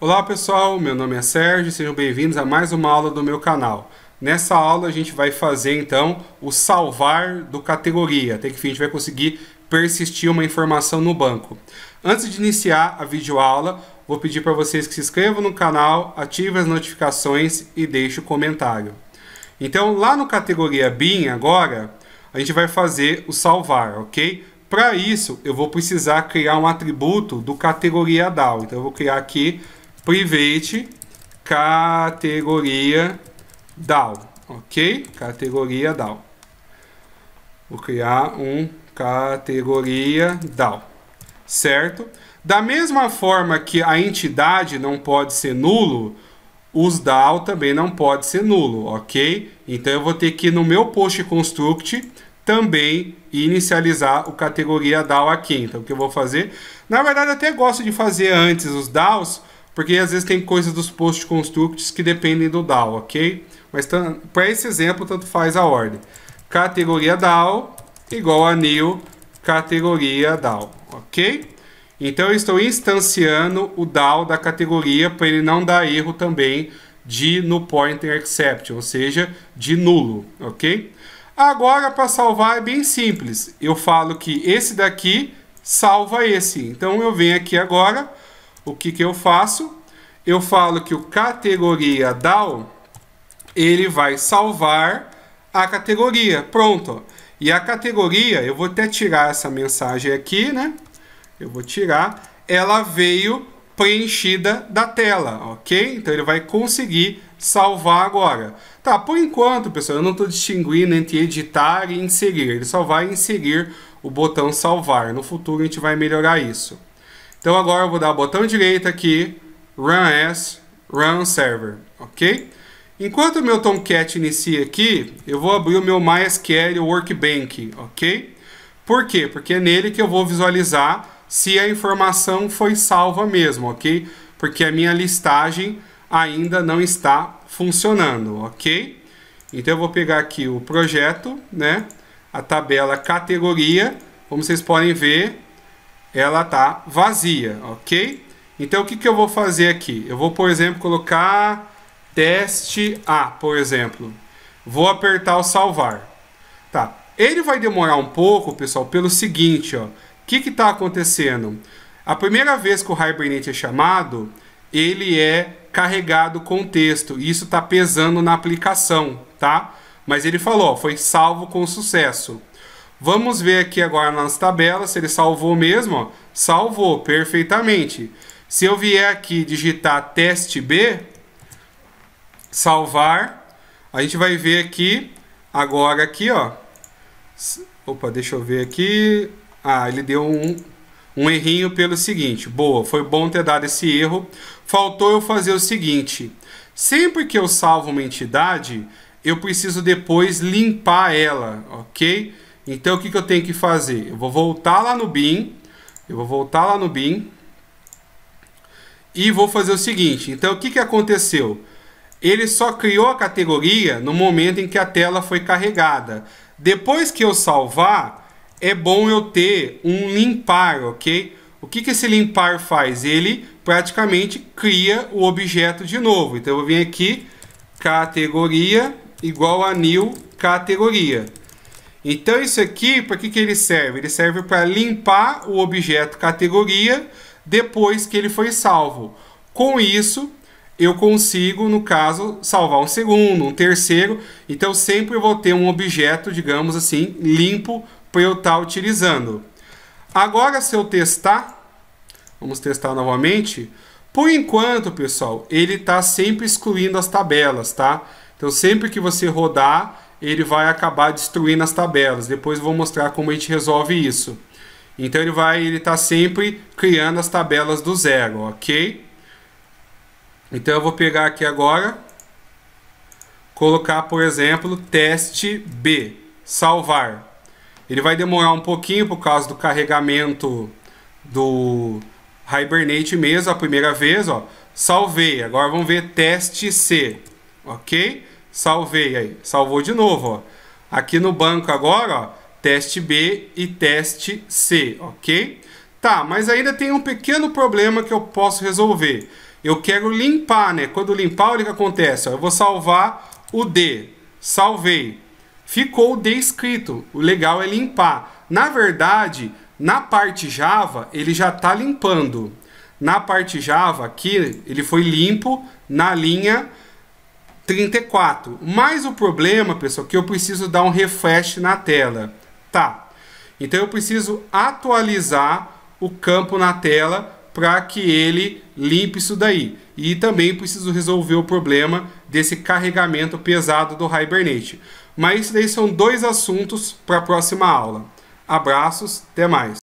Olá pessoal, meu nome é Sérgio, sejam bem-vindos a mais uma aula do meu canal. Nessa aula a gente vai fazer então o salvar do categoria, até que fim a gente vai conseguir persistir uma informação no banco. Antes de iniciar a videoaula, vou pedir para vocês que se inscrevam no canal, ativem as notificações e deixem o comentário. Então lá no categoria BIM agora, a gente vai fazer o salvar, ok? Para isso, eu vou precisar criar um atributo do categoria DAO. Então eu vou criar aqui private categoria DAO, ok? Categoria DAO. Vou criar um categoria DAO, certo? Da mesma forma que a entidade não pode ser nulo, os DAO também não pode ser nulo, ok? Então eu vou ter que no meu post construct também inicializar o categoria DAO aqui. Então o que eu vou fazer? Na verdade eu até gosto de fazer antes os DAOs, porque às vezes tem coisas dos post constructs que dependem do DAO, ok? Mas para esse exemplo, tanto faz a ordem. Categoria DAO igual a new categoria DAO, ok? Então eu estou instanciando o DAO da categoria para ele não dar erro também de no pointer except, ou seja, de nulo, ok? Agora para salvar é bem simples. Eu falo que esse daqui salva esse. Então eu venho aqui agora o que, que eu faço? Eu falo que o categoria DAO ele vai salvar a categoria. Pronto. E a categoria, eu vou até tirar essa mensagem aqui, né? Eu vou tirar. Ela veio preenchida da tela, ok? Então ele vai conseguir salvar agora. Tá, por enquanto, pessoal, eu não estou distinguindo entre editar e inserir. Ele só vai inserir o botão salvar. No futuro a gente vai melhorar isso. Então agora eu vou dar o botão direito aqui, run as, run server, ok? Enquanto o meu Tomcat inicia aqui, eu vou abrir o meu MySQL Workbench, ok? Por quê? Porque é nele que eu vou visualizar se a informação foi salva mesmo, ok? Porque a minha listagem ainda não está funcionando, ok? Então eu vou pegar aqui o projeto, né? A tabela categoria, como vocês podem ver, ela está vazia, ok? Então, o que, que eu vou fazer aqui? Eu vou, por exemplo, colocar teste A, por exemplo. Vou apertar o salvar. Tá. Ele vai demorar um pouco, pessoal, pelo seguinte, ó. O que está acontecendo? A primeira vez que o Hibernate é chamado, ele é carregado com texto. Isso está pesando na aplicação, tá? Mas ele falou, ó, foi salvo com sucesso. Vamos ver aqui agora nas tabelas se ele salvou mesmo. Salvou perfeitamente. Se eu vier aqui digitar teste B, salvar, a gente vai ver aqui, agora aqui, ó. Opa, deixa eu ver aqui. Ah, ele deu um, um errinho pelo seguinte. Boa, foi bom ter dado esse erro. Faltou eu fazer o seguinte. Sempre que eu salvo uma entidade, eu preciso depois limpar ela, ok? Então, o que, que eu tenho que fazer? Eu vou voltar lá no BIM. Eu vou voltar lá no BIM. E vou fazer o seguinte. Então, o que, que aconteceu? Ele só criou a categoria no momento em que a tela foi carregada. Depois que eu salvar, é bom eu ter um limpar, ok? O que, que esse limpar faz? Ele praticamente cria o objeto de novo. Então, eu vou vir aqui, categoria igual a new categoria. Então isso aqui, para que, que ele serve? Ele serve para limpar o objeto categoria depois que ele foi salvo. Com isso, eu consigo, no caso, salvar um segundo, um terceiro. Então sempre eu vou ter um objeto, digamos assim, limpo para eu estar tá utilizando. Agora se eu testar, vamos testar novamente. Por enquanto, pessoal, ele está sempre excluindo as tabelas, tá? Então sempre que você rodar, ele vai acabar destruindo as tabelas. Depois eu vou mostrar como a gente resolve isso. Então ele vai, ele está sempre criando as tabelas do zero, ok? Então eu vou pegar aqui agora, colocar, por exemplo, teste B, salvar. Ele vai demorar um pouquinho por causa do carregamento do Hibernate mesmo, a primeira vez, ó. Salvei. Agora vamos ver teste C, ok? Salvei aí. Salvou de novo, ó. Aqui no banco agora, ó, teste B e teste C, ok? Tá, mas ainda tem um pequeno problema que eu posso resolver. Eu quero limpar, né? Quando limpar, olha o que acontece. Ó. Eu vou salvar o D. Salvei. Ficou o D escrito. O legal é limpar. Na verdade, na parte Java, ele já está limpando. Na parte Java, aqui, ele foi limpo na linha 34. Mas o problema, pessoal, é que eu preciso dar um refresh na tela. Tá. Então eu preciso atualizar o campo na tela para que ele limpe isso daí. E também preciso resolver o problema desse carregamento pesado do Hibernate. Mas isso daí são dois assuntos para a próxima aula. Abraços, até mais.